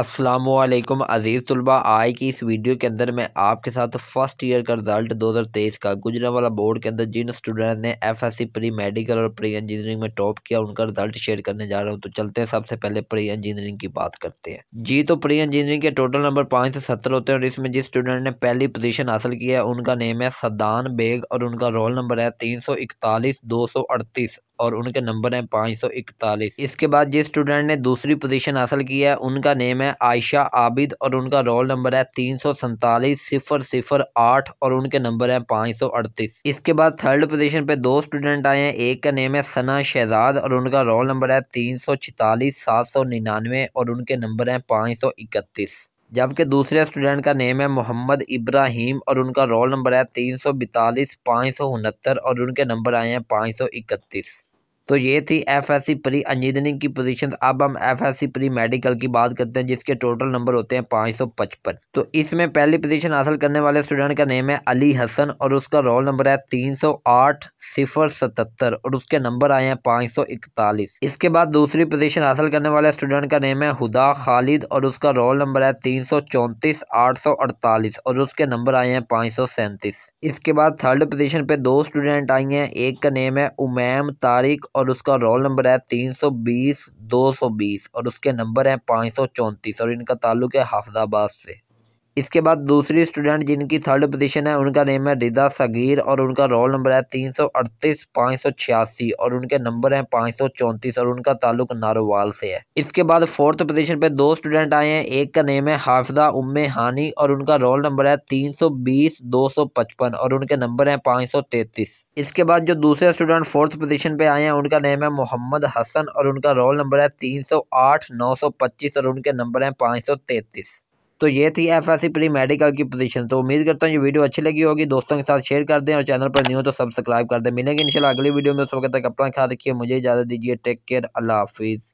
असलम अज़ीज़ तलबा आज की इस वीडियो के अंदर मैं आपके साथ फर्स्ट ईयर का रिज़ल्ट 2023 का गुजरावाला बोर्ड के अंदर जिन स्टूडेंट ने एफएससी प्री मेडिकल और प्री इंजीनियरिंग में टॉप किया उनका रिज़ल्ट शेयर करने जा रहा हूँ तो चलते हैं सबसे पहले प्री इंजीनियरिंग की बात करते हैं जी तो प्री इंजीनियरिंग के टोटल नंबर पाँच से सत्तर होते हैं और इसमें जिस स्टूडेंट ने पहली पोजिशन हासिल की है उनका नेम है सदान बेग और उनका रोल नंबर है तीन सौ इकतालीस दो सौ अड़तीस और उनके नंबर है पाँच सौ इकतालीस इसके बाद जिस स्टूडेंट ने दूसरी पोजीशन हासिल की है उनका नेम है आयशा आबिद और उनका रोल नंबर है तीन सौ सैंतालीस सिफर सिफर आठ और उनके नंबर है पाँच सौ अड़तीस इसके बाद थर्ड पोजीशन पे दो स्टूडेंट आए हैं एक का नेम है सना शहजाद और उनका रोल नंबर है तीन सौ छतालीस सात सौ निन्यानवे और उनके नंबर हैं पाँच सौ इकतीस जबकि दूसरे स्टूडेंट का नेम है मोहम्मद इब्राहिम और उनका रोल नंबर है तीन सौ बतालीस पाँच सौ उनहत्तर और उनके नंबर आए हैं पाँच सौ इकतीस तो ये थी F S C pre engineering की पोजीशन अब हम F S C pre medical की बात करते हैं जिसके टोटल नंबर होते हैं पाँच सौ पचपन तो इसमें पहली पोजीशन हासिल करने वाले स्टूडेंट का नेम है अली हसन और उसका रोल नंबर है तीन सौ आठ सिफर सतहत्तर और उसके नंबर आए हैं पाँच सौ इकतालीस इसके बाद दूसरी पोजीशन हासिल करने वाले स्टूडेंट का नेम है हुदा खालिद और उसका रोल नंबर है तीन सौ चौंतीस आठ सौ अड़तालीस और उसके नंबर आए हैं पाँच सौ सैंतीस इसके बाद थर्ड पोजीशन पे दो स्टूडेंट आई हैं एक का नेम है उमैम तारिक और उसका रोल नंबर है तीन सौ बीस दो सौ बीस और उसके नंबर हैं पाँच सौ चौंतीस और इनका ताल्लुक है हाफजाबाद से इसके बाद दूसरी स्टूडेंट जिनकी थर्ड पोजीशन है उनका नेम है रिदा सगीर और उनका रोल नंबर है तीन सौ अड़तीस पाँच सौ छियासी और उनके नंबर हैं पाँच सौ चौंतीस और उनका ताल्लुक नारोवाल से है इसके बाद फोर्थ पोजीशन पे दो स्टूडेंट आए हैं एक का नेम है हाफजा उम्मे हानी और उनका रोल नंबर है तीन सौ बीस दो सौ पचपन और उनके नंबर हैं पाँच सौ तैतीस इसके बाद जो दूसरे स्टूडेंट फोर्थ पोजीशन पे आए हैं उनका नेम है मोहम्मद हसन और उनका रोल नंबर है तीन सौ आठ नौ सौ पच्चीस और उनके नंबर हैं पाँच सौ तैतीस तो ये थी एफ एस प्री मेडिकल की पोजीशन तो उम्मीद करता हूँ ये वीडियो अच्छी लगी होगी दोस्तों के साथ शेयर कर दें और चैनल पर न्यू तो सब्सक्राइब कर दें मिलेंगे इंशाल्लाह अगली वीडियो में उस वक्त तक अपना ख्याल रखिए मुझे इजाज़त दीजिए टेक केयर अल्लाह हाफिज़